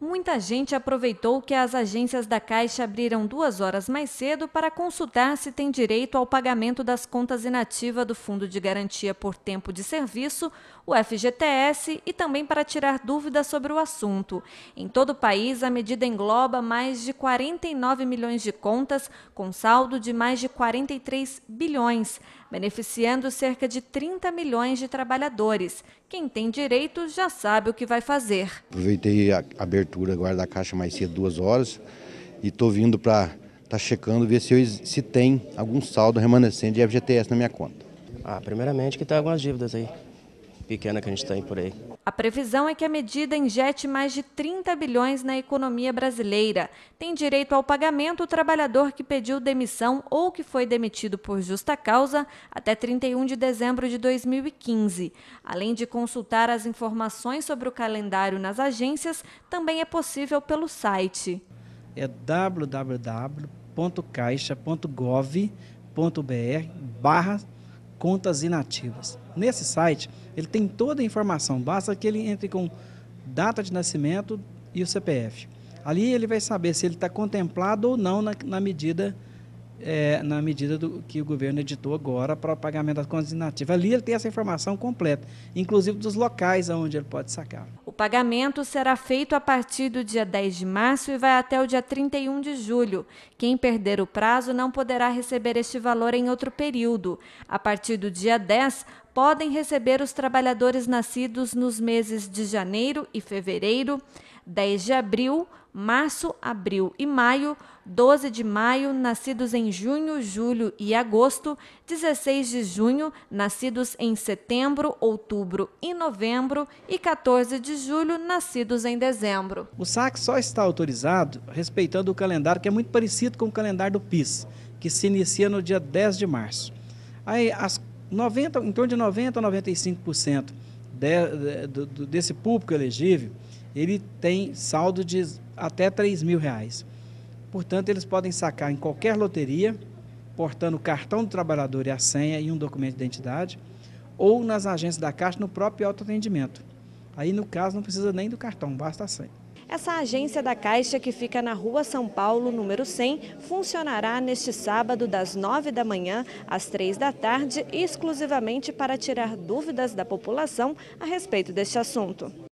muita gente aproveitou que as agências da Caixa abriram duas horas mais cedo para consultar se tem direito ao pagamento das contas inativas do Fundo de Garantia por Tempo de Serviço, o FGTS, e também para tirar dúvidas sobre o assunto. Em todo o país, a medida engloba mais de 49 milhões de contas, com saldo de mais de 43 bilhões, beneficiando cerca de 30 milhões de trabalhadores. Quem tem direito já sabe o que vai fazer. Aproveitei a abertura abertura agora da caixa mais cedo, duas horas, e estou vindo para estar tá checando, ver se, eu, se tem algum saldo remanescente de FGTS na minha conta. Ah, primeiramente que tem tá algumas dívidas aí pequena que a gente tem por aí. A previsão é que a medida injete mais de 30 bilhões na economia brasileira. Tem direito ao pagamento o trabalhador que pediu demissão ou que foi demitido por justa causa até 31 de dezembro de 2015. Além de consultar as informações sobre o calendário nas agências, também é possível pelo site. É www.caixa.gov.br barra contas inativas. Nesse site, ele tem toda a informação, basta que ele entre com data de nascimento e o CPF. Ali ele vai saber se ele está contemplado ou não na, na medida é, na medida do que o governo editou agora para o pagamento das contas inativas. Ali ele tem essa informação completa, inclusive dos locais onde ele pode sacar pagamento será feito a partir do dia 10 de março e vai até o dia 31 de julho. Quem perder o prazo não poderá receber este valor em outro período. A partir do dia 10, podem receber os trabalhadores nascidos nos meses de janeiro e fevereiro, 10 de abril, março, abril e maio, 12 de maio, nascidos em junho, julho e agosto, 16 de junho, nascidos em setembro, outubro e novembro, e 14 de julho, nascidos em dezembro. O saque só está autorizado respeitando o calendário que é muito parecido com o calendário do PIS, que se inicia no dia 10 de março. Aí, as 90, em torno de 90 a 95% de, de, de, desse público elegível ele tem saldo de até 3 mil reais. Portanto, eles podem sacar em qualquer loteria, portando o cartão do trabalhador e a senha e um documento de identidade, ou nas agências da Caixa no próprio autoatendimento. Aí, no caso, não precisa nem do cartão, basta a senha. Essa agência da Caixa, que fica na Rua São Paulo, número 100, funcionará neste sábado das 9 da manhã às 3 da tarde, exclusivamente para tirar dúvidas da população a respeito deste assunto.